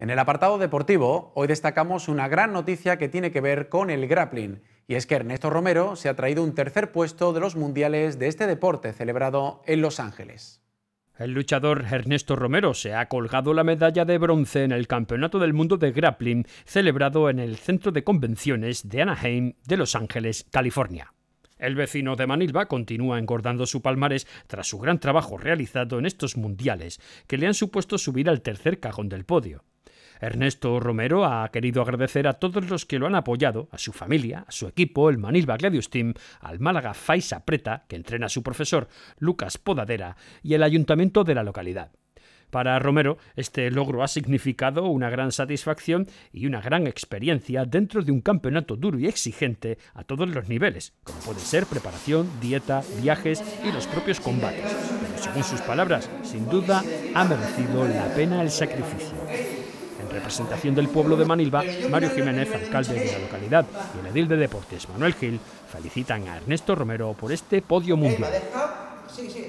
En el apartado deportivo, hoy destacamos una gran noticia que tiene que ver con el grappling, y es que Ernesto Romero se ha traído un tercer puesto de los mundiales de este deporte celebrado en Los Ángeles. El luchador Ernesto Romero se ha colgado la medalla de bronce en el Campeonato del Mundo de Grappling celebrado en el Centro de Convenciones de Anaheim de Los Ángeles, California. El vecino de Manilva continúa engordando su palmarés tras su gran trabajo realizado en estos mundiales, que le han supuesto subir al tercer cajón del podio. Ernesto Romero ha querido agradecer a todos los que lo han apoyado, a su familia, a su equipo, el Manilva Gladius Team, al Málaga Faisa Preta, que entrena a su profesor Lucas Podadera, y el ayuntamiento de la localidad. Para Romero, este logro ha significado una gran satisfacción y una gran experiencia dentro de un campeonato duro y exigente a todos los niveles, como puede ser preparación, dieta, viajes y los propios combates. Pero según sus palabras, sin duda ha merecido la pena el sacrificio presentación del pueblo de Manilva, Mario Jiménez, alcalde de la localidad, y el edil de deportes, Manuel Gil, felicitan a Ernesto Romero por este podio mundial. Sí, sí.